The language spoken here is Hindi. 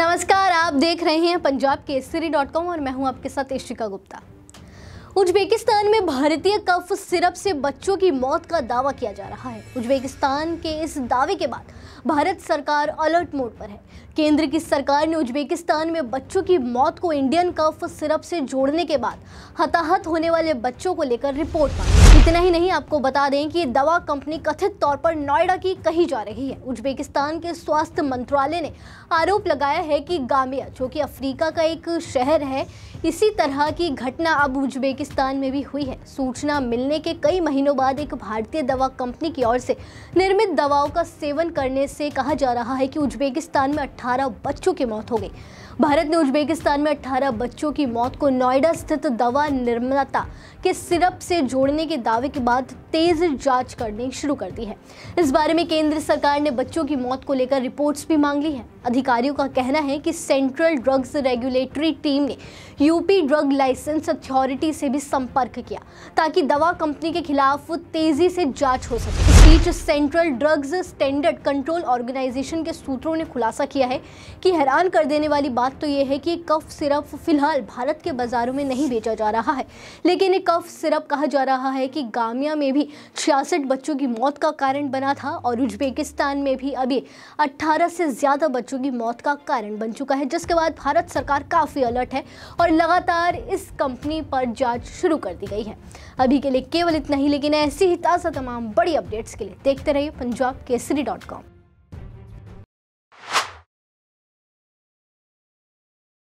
नमस्कार आप देख रहे हैं पंजाब केसरी डॉट कॉम और मैं हूं आपके साथ ईशिका गुप्ता उज्बेकिस्तान में भारतीय कफ सिरप से बच्चों की मौत का दावा किया जा रहा है उज्बेकिस्तान के इस दावे के बाद भारत सरकार अलर्ट मोड पर है केंद्र की सरकार ने उज्बेकिस्तान में बच्चों की मौत को इंडियन कफ सिरप से जोड़ने के बाद हताहत होने वाले बच्चों को लेकर रिपोर्ट मांगी इतना ही नहीं आपको बता दें कि दवा कंपनी कथित तौर पर नोएडा की कही जा रही है उज्बेकिस्तान के स्वास्थ्य मंत्रालय ने आरोप लगाया है कि गामिया जो कि अफ्रीका का एक शहर है इसी तरह की घटना अब उज्बेकिस्तान में भी हुई है सूचना मिलने के कई महीनों बाद एक भारतीय दवा कंपनी की ओर से निर्मित दवाओं का सेवन करने से कहा जा रहा है कि उज्बेकिस्तान में अट्ठारह बच्चों की मौत हो गई भारत ने उज्बेकिस्तान में 18 बच्चों की मौत को नोएडा स्थित दवा निर्माता के सिरप से जोड़ने की दावे के बाद तेज जांच करने शुरू कर दी है इस बारे में केंद्र सरकार ने बच्चों की मौत को लेकर रिपोर्ट्स भी मांग ली है अधिकारियों का कहना है कि सेंट्रल ड्रग्स रेगुलेटरी टीम ने यूपी ड्रग लाइसेंस अथॉरिटी से भी संपर्क किया ताकि दवा कंपनी के खिलाफ तेजी से जाँच हो सके बीच central drugs standard control organisation के सूत्रों ने खुलासा किया है कि हैरान कर देने वाली बात तो यह है कि कफ सिरप फिलहाल भारत के बाज़ारों में नहीं बेचा जा रहा है लेकिन ये कफ सिरप कहा जा रहा है कि गामिया में भी छियासठ बच्चों की मौत का कारण बना था और उज्बेकिस्तान में भी अभी अट्ठारह से ज़्यादा बच्चों की मौत का कारण बन चुका है जिसके बाद भारत सरकार काफ़ी अलर्ट है और लगातार इस कंपनी पर जाँच शुरू कर दी गई है अभी के लिए केवल इतना ही लेकिन ऐसी ही ताज़ा तमाम बड़ी अपडेट्स के लिए देखते रहिए पंजाब केसरी डॉट कॉम